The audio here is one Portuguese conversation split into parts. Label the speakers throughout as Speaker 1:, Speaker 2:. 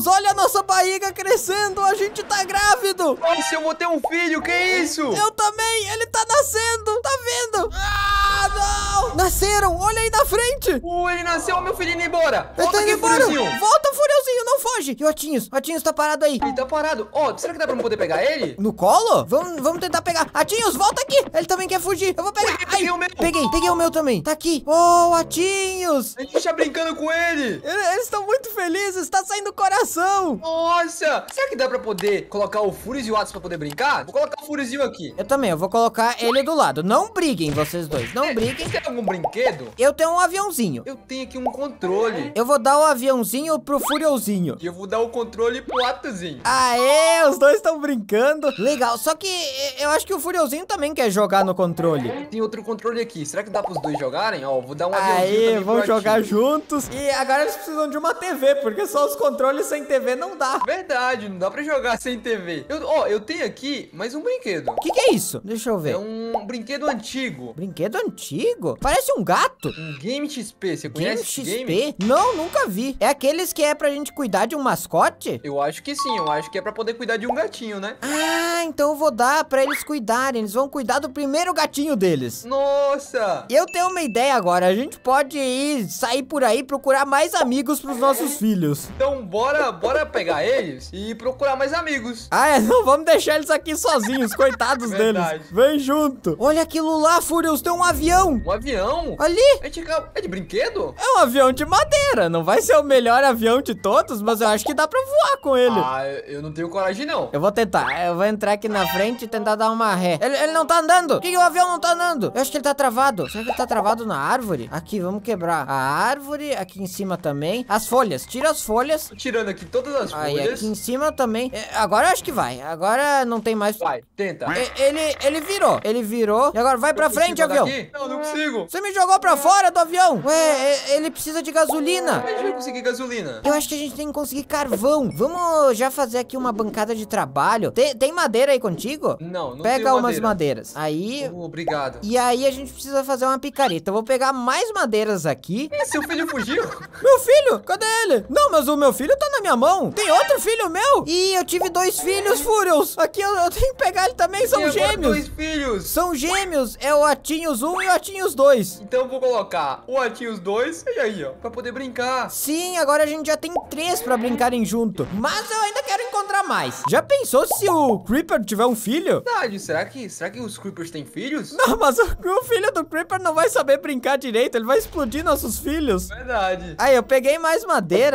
Speaker 1: Deus, olha a nossa barriga crescendo, a gente tá grávido. Nossa, eu vou ter um filho, que é isso? Eu também, ele tá nascendo, tá vendo? Ah! não! Nasceram! Olha aí na frente! Uh, ele nasceu, meu filho indo embora! Volta ele tá aqui, embora. Furiozinho! Volta, Furiozinho! Não foge! E o Atinhos? O Atinhos tá parado aí! Ele tá parado! Ó, oh, será que dá pra eu poder pegar ele? No colo? Vamos, vamos tentar pegar! Atinhos, volta aqui! Ele também quer fugir! Eu vou pegar! Peguei, Ai, peguei o meu! Peguei, peguei o meu também! Tá aqui! Ô, oh, Atinhos! A gente tá brincando com ele! Eles estão muito felizes! Tá saindo coração! Nossa! Será que dá pra poder colocar o Furious e o Atos pra poder brincar? Vou colocar o Furiozinho aqui! Eu também, eu vou colocar ele do lado. Não briguem vocês dois, não brinca, hein? Tem algum brinquedo? Eu tenho um aviãozinho. Eu tenho aqui um controle. Eu vou dar o um aviãozinho pro Furiozinho. E eu vou dar o um controle pro Atozinho. Aê, os dois estão brincando. Legal, só que eh, eu acho que o Furiozinho também quer jogar no controle. Tem outro controle aqui. Será que dá pros dois jogarem? Ó, vou dar um aviãozinho Aê, vão jogar ativo. juntos. E agora eles precisam de uma TV, porque só os controles sem TV não dá. Verdade, não dá pra jogar sem TV. Eu, ó, eu tenho aqui mais um brinquedo. O que, que é isso? Deixa eu ver. É um brinquedo antigo. Brinquedo antigo? antigo. Parece um gato. Um Game XP, você Game conhece XP? Game? Não, nunca vi. É aqueles que é pra gente cuidar de um mascote? Eu acho que sim, eu acho que é pra poder cuidar de um gatinho, né? Ah, então eu vou dar pra eles cuidarem. Eles vão cuidar do primeiro gatinho deles. Nossa! Eu tenho uma ideia agora. A gente pode ir sair por aí procurar mais amigos pros é. nossos filhos. Então bora, bora pegar eles e procurar mais amigos. Ah, é? Não vamos deixar eles aqui sozinhos, coitados Verdade. deles. Vem junto. Olha aquilo lá, Furious, tem um avião avião. Um avião? Ali. É de, é de brinquedo? É um avião de madeira. Não vai ser o melhor avião de todos, mas eu acho que dá pra voar com ele. Ah, eu não tenho coragem, não. Eu vou tentar. Eu vou entrar aqui na frente e tentar dar uma ré. Ele, ele não tá andando. Por que, que, o avião não tá andando? Eu acho que ele tá travado. Será que ele tá travado na árvore? Aqui, vamos quebrar a árvore. Aqui em cima também. As folhas. Tira as folhas. Tô tirando aqui todas as Aí, folhas. aqui em cima também. É, agora eu acho que vai. Agora não tem mais... Vai, tenta. ele, ele virou. Ele virou. E agora vai pra frente, avião. Não, não consigo. Você me jogou pra fora do avião. Ué, é, ele precisa de gasolina. É a gente vai conseguir gasolina. Eu acho que a gente tem que conseguir carvão. Vamos já fazer aqui uma bancada de trabalho. Tem, tem madeira aí contigo? Não, não Pega umas madeira. madeiras. Aí... Oh, obrigado. E aí a gente precisa fazer uma picareta. Eu vou pegar mais madeiras aqui. E seu filho fugiu? Meu filho? Cadê ele? Não, mas o meu filho tá na minha mão. Tem é. outro filho meu? E eu tive dois filhos, Furios. Aqui eu, eu tenho que pegar ele também. São gêmeos. dois filhos. São gêmeos. É o Atinhos 1 e o Atinhos 2. Então eu vou colocar o Atinhos 2 e aí, ó, pra poder brincar. Sim, agora a gente já tem três pra brincarem junto. Mas eu ainda quero encontrar mais. Já pensou se o Creeper tiver um filho? Verdade, será que, será que os Creepers têm filhos? Não, mas o, o filho do Creeper não vai saber brincar direito, ele vai explodir nossos filhos. Verdade. Aí, eu peguei mais madeira,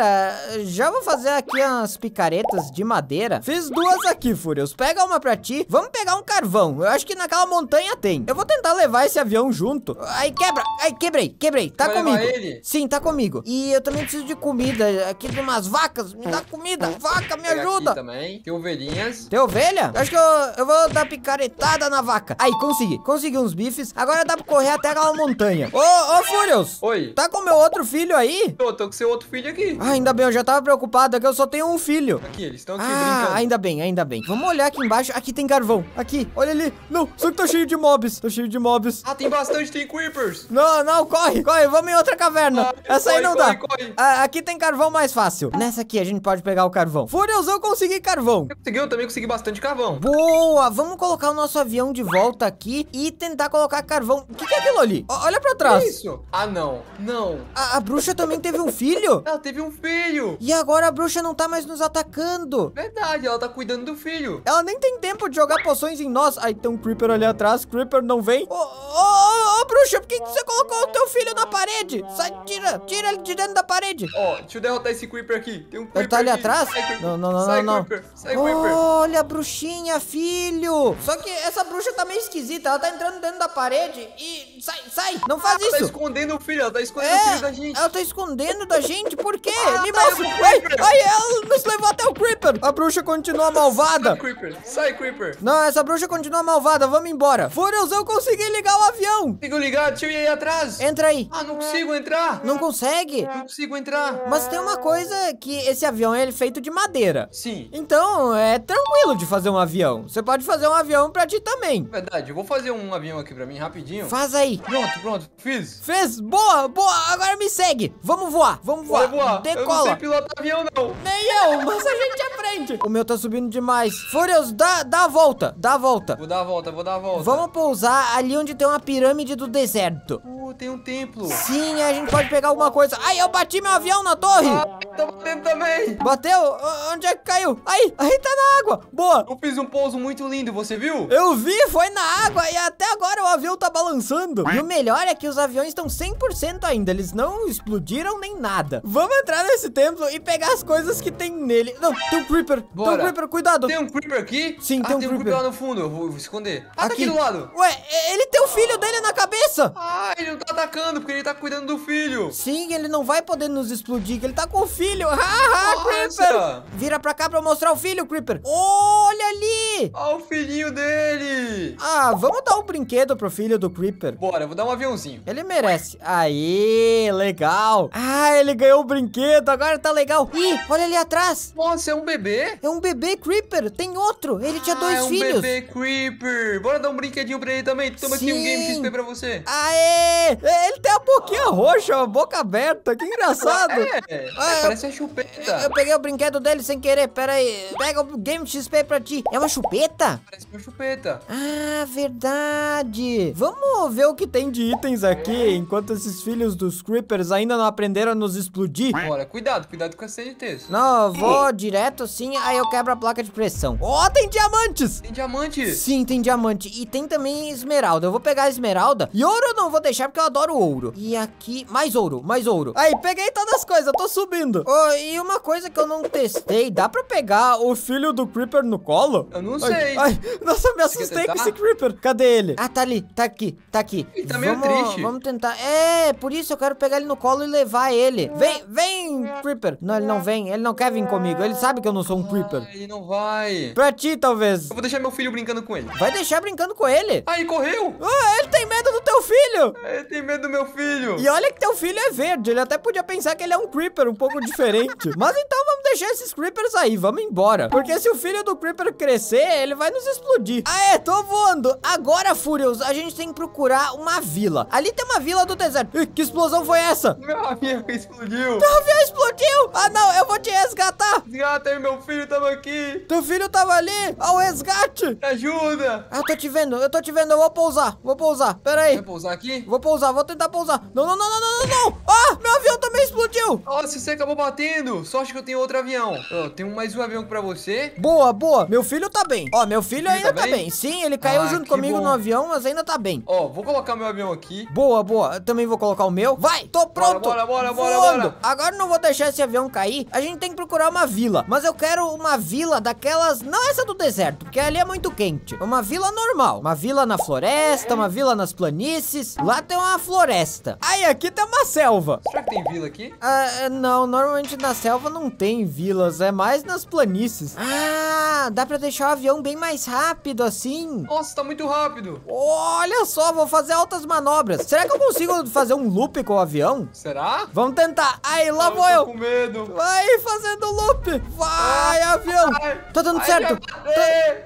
Speaker 1: já vou fazer aqui as picaretas de madeira. Fiz duas aqui, Furious. Pega uma pra ti. Vamos pegar um carvão. Eu acho que naquela montanha tem. Eu vou tentar levar esse avião junto. Ai, quebra. Ai, quebrei, quebrei. Tá Vai comigo. Ele? Sim, tá comigo. E eu também preciso de comida. Aqui tem umas vacas. Me dá comida. Vaca, me ajuda. também. Tem ovelhinhas. Tem ovelha? acho que eu, eu vou dar picaretada na vaca. Aí, consegui. Consegui uns bifes. Agora dá pra correr até aquela montanha. Ô, ô, Furious. Oi. Tá com meu outro filho aí? Tô, tô com seu outro filho aqui. Ah, ainda bem. Eu já tava preocupado. É que eu só tenho um filho. Aqui, eles estão aqui ah, brincando. ainda bem, ainda bem. Vamos olhar aqui embaixo. Aqui tem carvão. Aqui, olha ali. Não, só que tá cheio de mobs. Tá cheio de mobs. Ah, tem bastante bastante, tem creepers. Não, não, corre, corre, vamos em outra caverna. Ah, Essa corre, aí não corre, dá. Corre. Ah, aqui tem carvão mais fácil. Nessa aqui a gente pode pegar o carvão. Furious, eu consegui carvão. Eu consegui, eu também consegui bastante carvão. Boa, vamos colocar o nosso avião de volta aqui e tentar colocar carvão. O que, que, é aquilo ali? O, olha pra trás. Que isso? Ah, não, não. A, a bruxa também teve um filho? Ela teve um filho. E agora a bruxa não tá mais nos atacando. Verdade, ela tá cuidando do filho. Ela nem tem tempo de jogar poções em nós. Ai, tem um Creeper ali atrás. Creeper não vem. Oh, oh, oh, ô, bruxa, por que, que você colocou o teu filho na parede? Sai, tira, tira ele de dentro da parede. Ó, oh, deixa eu derrotar esse Creeper aqui. Tem um Creeper Ele tá ali aqui. atrás? Sai, não, não, não, sai, não, Creeper. Sai, Creeper. Olha, bruxinha, filho. Só que essa bruxa tá meio esquisita. Ela tá entrando dentro da parede e... Sai, sai, não faz tá isso. Ela tá escondendo o filho, ela tá escondendo é, o filho da gente. ela tá escondendo da gente, por quê? Ah, ele tá mais... É Ai, ela nos levou até o Creeper. A bruxa continua malvada. Sai, Creeper, sai, Creeper. Não, essa bruxa continua malvada, vamos embora. Furiosão, eu consegui ligar o avião. Fico Fica ligado, tio, e aí atrás? Entra aí. Ah, não consigo entrar. Não consegue? Não consigo entrar. Mas tem uma coisa que esse avião é feito de madeira. Sim. Então, é tranquilo de fazer um avião. Você pode fazer um avião pra ti também. Verdade, eu vou fazer um avião aqui pra mim rapidinho. Faz aí. Pronto, pronto, fiz. Fez, boa, boa. Agora me segue. Vamos voar, vamos voar. Vai voar. Decola. Eu não sei pilotar avião, não. Nem eu, mas a gente aprende. O meu tá subindo demais. Furious, dá, dá a volta, dá a volta. Vou dar a volta, vou dar a volta. Vamos pousar ali onde tem uma pirâmide pirâmide do deserto. Uh, tem um templo. Sim, a gente pode pegar alguma coisa. Ai, eu bati meu avião na torre. Ah, tá batendo também. Bateu? Onde é que caiu? Aí, aí tá na água. Boa. Eu fiz um pouso muito lindo, você viu? Eu vi, foi na água e até agora o avião tá balançando. E o melhor é que os aviões estão 100% ainda. Eles não explodiram nem nada. Vamos entrar nesse templo e pegar as coisas que tem nele. Não, tem um Creeper. Bora. Tem um Creeper, cuidado. Tem um Creeper aqui? Sim, ah, tem um Creeper. tem um Creeper lá no fundo. Eu vou, eu vou esconder. Ah, aqui. tá aqui do lado. Ué, ele tem o filho dele na cabeça. Ah, ele não tá atacando porque ele tá cuidando do filho. Sim, ele não vai poder nos explodir, que ele tá com o filho. Haha, Creeper. Vira pra cá pra mostrar o filho, Creeper. Olha ali. Olha o filhinho dele. Ah, vamos dar um brinquedo pro filho do Creeper. Bora, eu vou dar um aviãozinho. Ele merece. Aí, legal. Ah, ele ganhou o brinquedo, agora tá legal. Ih, olha ali atrás. Nossa, é um bebê? É um bebê Creeper, tem outro. Ele ah, tinha dois é um filhos. é um bebê Creeper. Bora dar um brinquedinho pra ele também. Toma Sim. aqui um Game XP coloquei pra você. Aê! Ele tem a boquinha roxa, a boca aberta. Que engraçado. É, ah, é parece a chupeta. Eu, eu, peguei o brinquedo dele sem querer. Pera aí. Pega o Game XP pra ti. É uma chupeta? Parece uma chupeta. Ah, verdade. Vamos ver o que tem de itens aqui, enquanto esses filhos dos Creepers ainda não aprenderam a nos explodir. Olha, cuidado, cuidado com a CNTs. Não, vou direto sim, aí eu quebro a placa de pressão. Ó, oh, tem diamantes! Tem diamante? Sim, tem diamante. E tem também esmeralda. Eu vou pegar a esmeralda esmeralda. E ouro eu não vou deixar porque eu adoro ouro. E aqui, mais ouro, mais ouro. Aí, peguei todas as coisas, tô subindo. Oh, e uma coisa que eu não testei, dá pra pegar o filho do Creeper no colo? Eu não sei. Ai, ai nossa, me assustei com esse Creeper. Cadê ele? Ah, tá ali, tá aqui, tá aqui. Ele tá meio vamos, triste. Vamos tentar. É, por isso eu quero pegar ele no colo e levar ele. Vem, vem, Creeper. Não, ele não vem, ele não quer vir comigo. Ele sabe que eu não sou um Creeper. ele não vai. Pra ti, talvez. Eu vou deixar meu filho brincando com ele. Vai deixar brincando com ele? Ah, ele correu. Ah, ele tem medo do teu filho! Ele tem medo do meu filho! E olha que teu filho é verde, ele até podia pensar que ele é um Creeper um pouco diferente. Mas então vamos deixar esses Creepers aí, vamos embora. Porque se o filho do Creeper crescer, ele vai nos explodir. Ah, é, tô voando. Agora, Furious, a gente tem que procurar uma vila. Ali tem uma vila do deserto. Ih, que explosão foi essa? Meu avião explodiu. Meu avião explodiu? Ah, não, eu vou te resgatar. Resgata aí, meu filho tava aqui. Teu filho tava ali, ao resgate. Me ajuda. Ah, eu tô te vendo, eu tô te vendo, eu vou pousar, vou pousar pera aí. Vai pousar aqui? Vou pousar, vou tentar pousar. Não, não, não, não, não, não, não. Ah, meu avião também explodiu. Nossa, você acabou batendo. Sorte que eu tenho outro avião. Ó, oh, tenho mais um avião pra você. Boa, boa. Meu filho tá bem. Ó, oh, meu filho ainda tá, tá bem? tá bem? Sim, ele caiu ah, junto comigo bom. no avião, mas ainda tá bem. Ó, oh, vou colocar meu avião aqui. Boa, boa. Eu também vou colocar o meu. Vai, tô pronto. Bora, bora, bora, Voando. bora. Agora não vou deixar esse avião cair. A gente tem que procurar uma vila. Mas eu quero uma vila daquelas... Não essa do deserto, porque ali é muito quente. Uma vila normal. Uma vila na floresta, uma vila nas umas planícies. Lá tem uma floresta. Aí aqui tem uma selva. Será que tem vila aqui? Ah, é, não, normalmente na selva não tem vilas, é mais nas planícies. Ah, dá pra deixar o avião bem mais rápido assim. Nossa, tá muito rápido. Olha só, vou fazer altas manobras. Será que eu consigo fazer um loop com o avião? Será? Vamos tentar. Aí, lá vou eu. com medo. Vai fazendo loop. Vai, ah, avião. tá dando certo. Tá,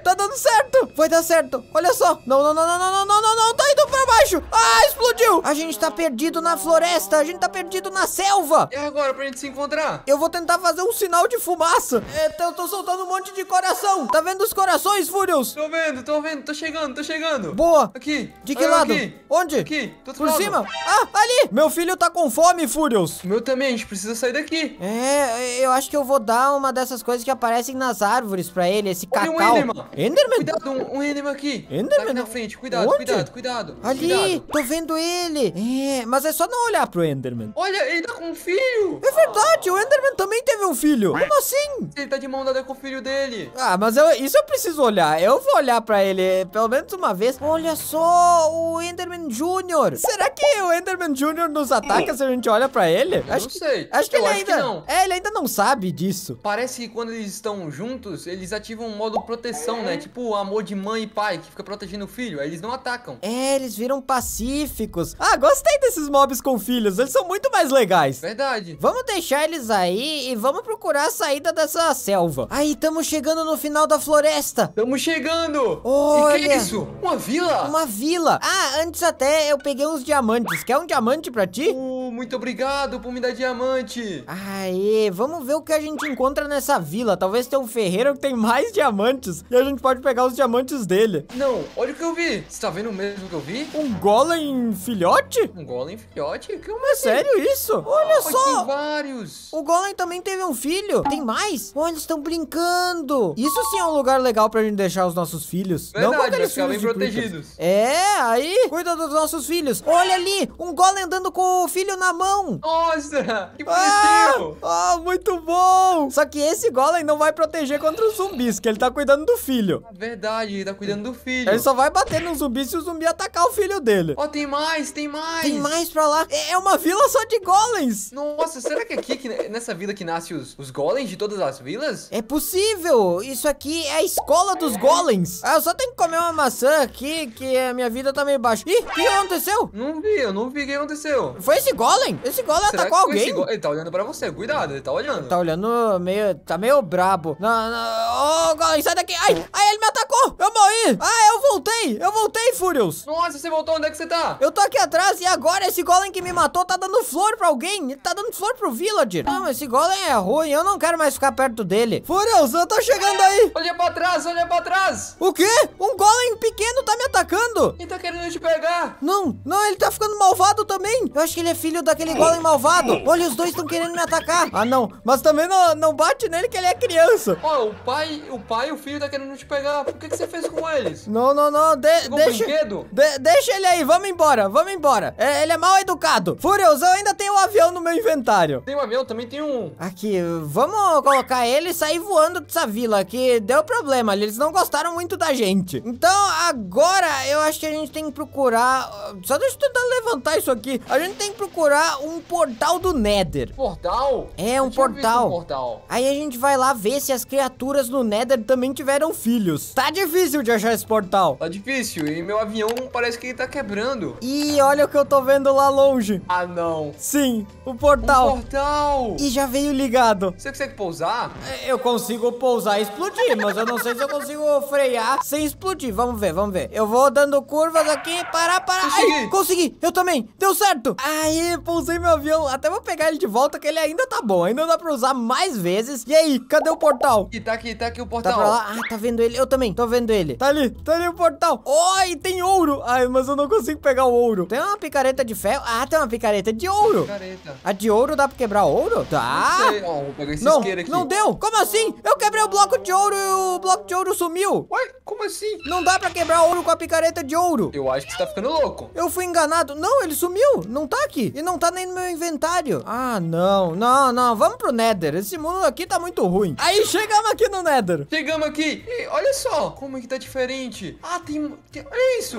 Speaker 1: tá dando certo. Vai dar certo. Olha só. Não, não, não, não, não, não, não, não, não. Tá indo pra baixo. Ah, explodiu. A gente tá perdido na floresta. A gente tá perdido na selva. E agora pra gente se encontrar? Eu vou tentar fazer um sinal de fumaça. É, eu tô soltando um monte de coração. Tá vendo os corações, Furious? Tô vendo, tô vendo. Tô chegando, tô chegando. Boa. Aqui. De que ah, lado? Aqui. Onde? Aqui. Tô Por lado. cima? Ah, ali. Meu filho tá com fome, Furious. Meu também. A gente precisa sair daqui. É, eu acho que eu vou dar uma dessas coisas que aparecem nas árvores pra ele. Esse Olha cacau. Um Enderman. Enderman? Cuidado, um, um Enderman aqui. Enderman? Tá aqui na frente. Cuidado, Onde? cuidado, cuidado. Ali, Cuidado. tô vendo ele. É, mas é só não olhar pro Enderman. Olha, ele tá com um filho. É verdade, o Enderman também teve um filho. Como assim? Ele tá de mão dada com o filho dele. Ah, mas eu, isso eu preciso olhar. Eu vou olhar pra ele eh, pelo menos uma vez. Olha só, o Enderman Jr. Será que o Enderman Jr. nos ataca se a gente olha pra ele? Eu acho não que, sei. Acho que eu ele acho ainda... Que não. É, ele ainda não sabe disso. Parece que quando eles estão juntos, eles ativam um modo proteção, né? É. Tipo amor de mãe e pai, que fica protegendo o filho. Aí eles não atacam. É, eles viram pacíficos. Ah, gostei desses mobs com filhos. Eles são muito mais legais. Verdade. Vamos deixar eles aí e vamos procurar a saída dessa selva. Aí, estamos chegando no final da floresta. Estamos chegando. Olha. E que é isso? Uma vila? Uma vila. Ah, antes até eu peguei uns diamantes. Quer um diamante pra ti? Uh, muito obrigado por me dar diamante. Aê, vamos ver o que a gente encontra nessa vila. Talvez tenha um ferreiro que tem mais diamantes. E a gente pode pegar os diamantes dele. Não, olha o que eu vi. Você tá vendo o mesmo que eu vi? vi. Um golem filhote? Um golem filhote? Que uma é assim? sério isso? Ah, Olha oh, só. Tem vários. O golem também teve um filho. Tem mais? Olha, eles estão brincando. Isso sim é um lugar legal pra gente deixar os nossos filhos. Verdade, Não eles bem protegidos. É, aí cuida dos nossos filhos. Olha ali, um golem andando com o filho na mão. Nossa, que ah, bonitinho. Ah, ah muito bom. Só que esse golem não vai proteger contra os zumbis, que ele tá cuidando do filho. Verdade, ele tá cuidando do filho. Ele só vai bater no zumbi se o zumbi atacar o filho dele. Ó, oh, tem mais, tem mais. Tem mais pra lá. É, é uma vila só de golems. Nossa, será que aqui, que nessa vila que nasce os, os golems de todas as vilas? É possível. Isso aqui é a escola dos golems. Ah, eu só tenho que comer uma maçã aqui, que a minha vida tá meio baixa. Ih, o que aconteceu? Não vi, eu não vi o que aconteceu. Foi esse golem? Esse golem será atacou alguém? Go... Ele tá olhando pra você, cuidado, ele tá olhando. Tá olhando meio... tá meio brabo. Não, não... Ô, oh, golem, sai daqui. Ai, ai, ele me atacou. Eu morri. Ah, eu voltei. Eu voltei, Furious. Nossa você voltou, onde é que você tá? Eu tô aqui atrás e agora esse golem que me matou tá dando flor pra alguém. Ele tá dando flor pro villager. Não, esse golem é ruim, eu não quero mais ficar perto dele. Fura, eu tô chegando aí. Olha pra trás, olha pra trás. O quê? Um golem pequeno tá me atacando. Ele tá querendo te pegar. Não, não, ele tá ficando malvado também. Eu acho que ele é filho daquele golem malvado. Olha, os dois estão querendo me atacar. Ah, não, mas também não, não bate nele que ele é criança. Ó, oh, o pai, o pai e o filho tá querendo te pegar. O que, que você fez com eles? Não, não, não, de, deixa... Brinquedo? De, deixa ele aí, vamos embora, vamos embora. É, ele é mal educado. Furiosão ainda tem um avião no meu inventário. Tem um avião, também tem um. Aqui, vamos colocar ele e sair voando dessa vila, que deu problema. Eles não gostaram muito da gente. Então, agora eu acho que a gente tem que procurar... Só deixa eu tentar levantar isso aqui. A gente tem que procurar um portal do Nether. Portal? É, um é portal. um portal. Aí a gente vai lá ver se as criaturas no Nether também tiveram filhos. Tá difícil de achar esse portal. Tá difícil, e meu avião parece parece que ele tá quebrando. E olha o que eu tô vendo lá longe. Ah, não. Sim, o portal. O portal. E já veio ligado. Você consegue pousar? É, eu consigo pousar e explodir, mas eu não sei se eu consigo frear sem explodir. Vamos ver, vamos ver. Eu vou dando curvas aqui. Parar, parar. Consegui. Ai, consegui. Eu também. Deu certo. Aí, pousei meu avião. Até vou pegar ele de volta, que ele ainda tá bom. Ainda dá pra usar mais vezes. E aí, cadê o portal? E tá aqui, tá aqui o portal. Tá pra lá? Ah, tá vendo ele. Eu também, tô vendo ele. Tá ali, tá ali o portal. Oh, e tem ouro. Ah, demais, mas eu não consigo pegar o ouro. Tem uma picareta de ferro? Ah, tem uma picareta de ouro. Picareta. A de ouro dá pra quebrar ouro? Tá. Não sei. vou pegar esse não, aqui. Não deu? Como assim? Eu quebrei o bloco de ouro e o bloco de ouro sumiu. Ué, como assim? Não dá pra quebrar ouro com a picareta de ouro. Eu acho que você tá ficando louco. Eu fui enganado. Não, ele sumiu. Não tá aqui. E não tá nem no meu inventário. Ah, não. Não, não. Vamos pro Nether. Esse mundo aqui tá muito ruim. Aí, chegamos aqui no Nether. Chegamos aqui. E olha só como é que tá diferente. Ah, tem... tem olha isso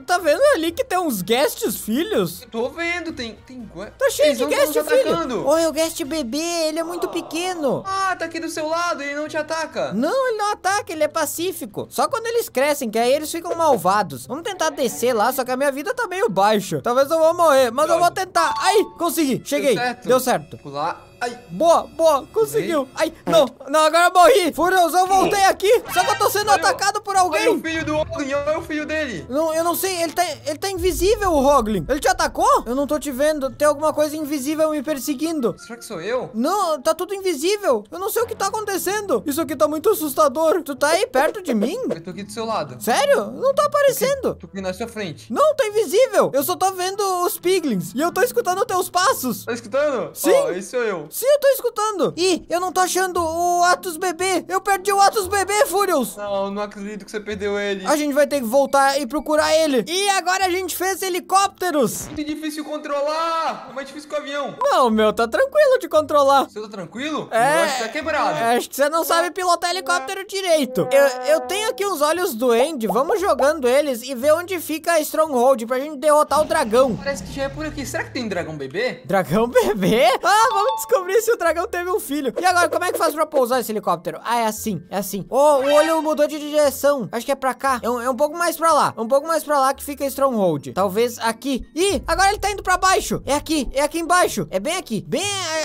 Speaker 1: tá vendo ali que tem uns guest filhos? Eu tô vendo, tem... tem... Tá cheio Eles de guest filho. Olha, é o guest bebê, ele é muito pequeno. Ah, tá aqui do seu lado, ele não te ataca. Não, ele não ataca, ele é pacífico. Só quando eles crescem, que aí eles ficam malvados. Vamos tentar descer lá, só que a minha vida tá meio baixa. Talvez eu vou morrer, mas eu vou tentar. Aí, consegui, cheguei. Deu certo. Deu certo. Pular. Ai. Boa, boa, conseguiu. Ai, não, não, agora eu morri. eu voltei aqui. Só que eu tô sendo olha atacado o, por alguém. Olha o filho do Hoglin, olha o filho dele. Não, eu não sei, ele tá, ele tá invisível, o Hoglin. Ele te atacou? Eu não tô te vendo. Tem alguma coisa invisível me perseguindo. Será que sou eu? Não, tá tudo invisível. Eu não sei o que tá acontecendo. Isso aqui tá muito assustador. Tu tá aí perto de mim? Eu tô aqui do seu lado. Sério? Não tá aparecendo. Tô aqui, tô aqui na sua frente. Não, tá invisível. Eu só tô vendo os piglins. E eu tô escutando teus passos. Tá escutando? Sim. Oh, esse sou eu. Sim, eu tô escutando. Ih, eu não tô achando o Atos bebê. Eu perdi o Atos bebê, Furious. Não, não acredito que você perdeu ele. A gente vai ter que voltar e procurar ele. E agora a gente fez helicópteros. Muito difícil controlar. É mais difícil que o avião. Não, meu, tá tranquilo de controlar. Você tá tranquilo? É. Eu acho que tá quebrado. É, acho que você não sabe pilotar helicóptero direito. Eu, eu tenho aqui uns olhos do end Vamos jogando eles e ver onde fica a Stronghold pra gente derrotar o dragão. Parece que já é por aqui. Será que tem dragão bebê? Dragão bebê? Ah, vamos descobrir se o dragão teve um filho. E agora, como é que faz pra pousar esse helicóptero? Ah, é assim, é assim. Oh, o olho mudou de direção. Acho que é pra cá. É um, é um pouco mais pra lá. É um pouco mais pra lá que fica Stronghold. Talvez aqui. Ih, agora ele tá indo pra baixo. É aqui, é aqui embaixo. É bem aqui, bem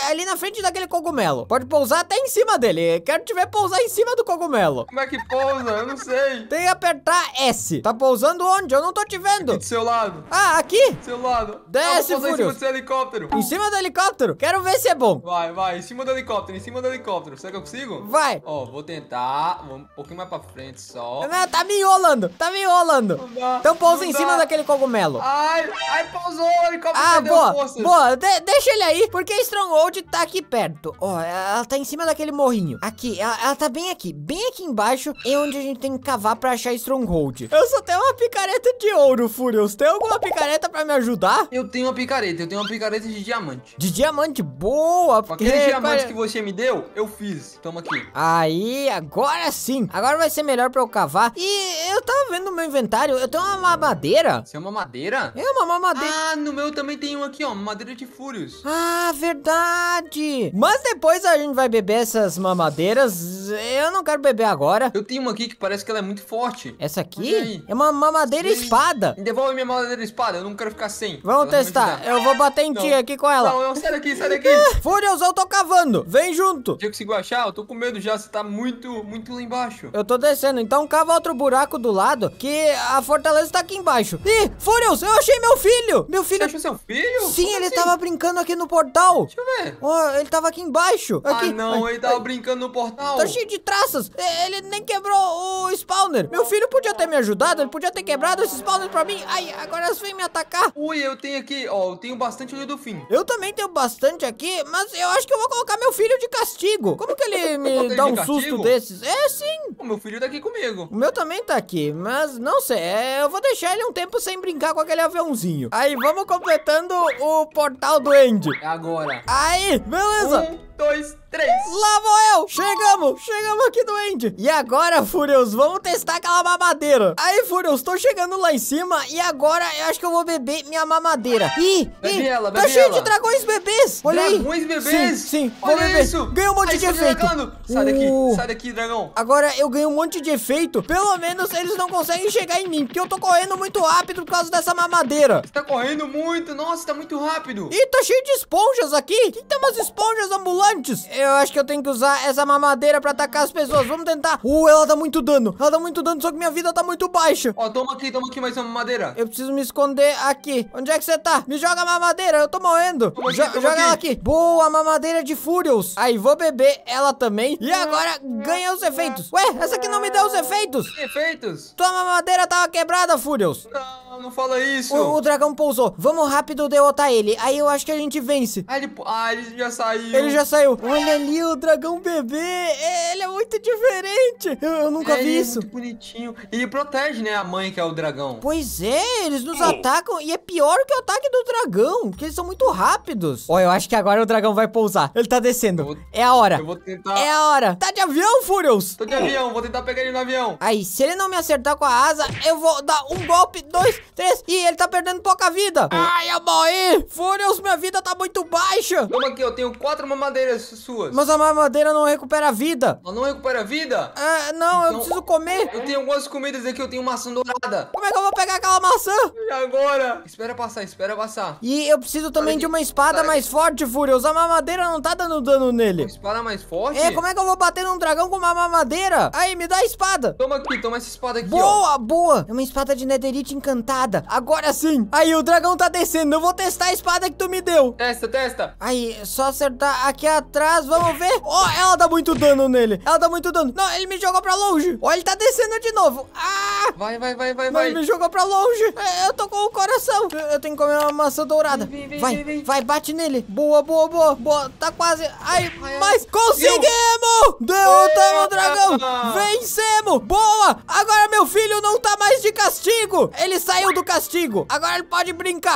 Speaker 1: ali na frente daquele cogumelo. Pode pousar até em cima dele. Quero te ver pousar em cima do cogumelo. Como é que pousa? Eu não sei. Tem que apertar S. Tá pousando onde? Eu não tô te vendo. Aqui do seu lado. Ah, aqui? Do seu lado. Desce, ah, vou em cima do helicóptero. Em cima do helicóptero? Quero ver se é bom. Vai, vai. Em cima do helicóptero, em cima do helicóptero. Será que eu consigo? Vai. Ó, vou tentar. Vou um pouquinho mais pra frente só. Não, tá me enrolando. Tá me enrolando. Não dá, então pousa em dá. cima daquele cogumelo. Ai, ai, pousou. O helicóptero ah, boa, forças. Boa, de deixa ele aí, porque a Stronghold tá aqui perto. Ó, ela tá em cima daquele morrinho. Aqui, ela, ela tá bem aqui. Bem aqui embaixo é onde a gente tem que cavar pra achar Stronghold. Eu só tenho uma picareta de ouro, Furious. Tem alguma picareta pra me ajudar? Eu tenho uma picareta. Eu tenho uma picareta de diamante. De diamante? Boa boa, porque... Aquele diamante é que você me deu, eu fiz. Toma aqui. Aí, agora sim. Agora vai ser melhor pra eu cavar. E eu tava vendo no meu inventário, eu tenho uma madeira. Você é uma madeira? É uma madeira. Ah, no meu também tem um aqui, ó. Madeira de fúrios. Ah, verdade. Mas depois a gente vai beber essas mamadeiras. Eu não quero beber agora. Eu tenho uma aqui que parece que ela é muito forte. Essa aqui é uma mamadeira Sim. espada. Devolve minha mamadeira espada, eu não quero ficar sem. Vamos ela testar. Eu vou bater em ti aqui com ela. Não, não, sai daqui, sai daqui. Fui eu tô cavando. Vem junto. Tinha conseguiu achar? Eu tô com medo já, você tá muito, muito lá embaixo. Eu tô descendo, então cava outro buraco do lado, que a fortaleza tá aqui embaixo. Ih, Furious, eu achei meu filho. Meu filho... Você achou seu filho? Sim, Como ele assim? tava brincando aqui no portal. Deixa eu ver. Ó, oh, ele tava aqui embaixo. Ah, aqui. Ah, não, ai, ele tava ai. brincando no portal. Tá cheio de traças. Ele nem quebrou o spawner. Meu filho podia ter me ajudado, ele podia ter quebrado esse spawner pra mim. Ai, agora vem me atacar. Ui, eu tenho aqui, ó, eu tenho bastante olho do fim. Eu também tenho bastante aqui, mas eu acho que eu vou colocar meu filho de castigo. Como que ele me dá um susto desses? É, sim. O meu filho tá aqui comigo. O meu também tá aqui, mas não sei. É, eu vou deixar ele um tempo sem brincar com aquele aviãozinho. Aí, vamos completando o portal do end É agora. Aí, beleza. Um, dois, três. Lá vou eu chegamos aqui do End. E agora, Furious, vamos testar aquela mamadeira. Aí, Furious, tô chegando lá em cima e agora eu acho que eu vou beber minha mamadeira. Ih, bebe ih, tá ela, tá cheio de dragões bebês. Olha dragões aí. Dragões bebês? Sim, sim. Olha vou beber. isso. Ganhei um monte aí, de efeito. Sai daqui, uh. sai daqui, dragão. Agora eu ganhei um monte de efeito. Pelo menos eles não conseguem chegar em mim, porque eu tô correndo muito rápido por causa dessa mamadeira. Você tá correndo muito, nossa, tá muito rápido. Ih, tá cheio de esponjas aqui. Que tem umas esponjas ambulantes? Eu acho que eu tenho que usar essa mamadeira área é pra atacar as pessoas. Vamos tentar. Uh, ela dá muito dano. Ela dá muito dano, só que minha vida tá muito baixa. Ó, oh, toma aqui, toma aqui mais uma madeira. Eu preciso me esconder aqui. Onde é que você tá? Me joga a mamadeira, eu tô morrendo. Aqui, jo joga aqui. ela aqui. Boa, mamadeira de Furious. Aí, vou beber ela também. E agora, ganha os efeitos. Ué, essa aqui não me deu os efeitos? Que efeitos? Tua mamadeira tava quebrada, Furious. Não, não fala isso. O, o dragão pousou. Vamos rápido derrotar ele. Aí eu acho que a gente vence. Ah, ele, ah, ele já saiu. Ele já saiu. Olha ali o dragão bebê ele é muito diferente. Eu, eu nunca é, vi ele é isso. É muito bonitinho. Ele protege, né, a mãe que é o dragão. Pois é, eles nos é. atacam e é pior que o ataque do dragão, porque eles são muito rápidos. Ó, eu acho que agora o dragão vai pousar. Ele tá descendo. Vou... É a hora. Eu vou tentar. É a hora. Tá de avião, Furious? Tô de avião, vou tentar pegar ele no avião. Aí, se ele não me acertar com a asa, eu vou dar um golpe, dois, três. E ele tá perdendo pouca vida. É. Ai, eu morri. Furious, minha vida tá muito baixa. Toma aqui, eu tenho quatro mamadeiras suas. Mas a mamadeira não recupera vida vida. Mas não recupera a vida? É, não, então, eu preciso comer. Eu tenho algumas comidas aqui, eu tenho maçã dourada. Como é que eu vou pegar aquela maçã? E agora? Espera passar, espera passar. E eu preciso também de uma espada mais forte, Fúria. Usar mamadeira não tá dando dano nele. Uma espada mais forte? É, como é que eu vou bater num dragão com uma mamadeira? Aí, me dá a espada. Toma aqui, toma essa espada aqui, Boa, ó. boa. É uma espada de netherite encantada. Agora sim. Aí, o dragão tá descendo. Eu vou testar a espada que tu me deu. Testa, testa. Aí, só acertar aqui atrás. Vamos ver. Ó, oh, ela dá muito dano dano nele. Ela dá tá muito dano. Não, ele me jogou pra longe. olha ele tá descendo de novo. Ah! Vai, vai, vai, vai, vai. Ele me jogou pra longe. É, eu tô com o coração. Eu tenho que comer uma maçã dourada. vai, vai, bate nele. Boa, boa, boa. Boa, tá quase. Ai, ai mas ai. conseguimos! Derrotamos o dragão. Vencemos. Boa. Agora meu filho não tá mais de castigo. Ele saiu do castigo. Agora ele pode brincar.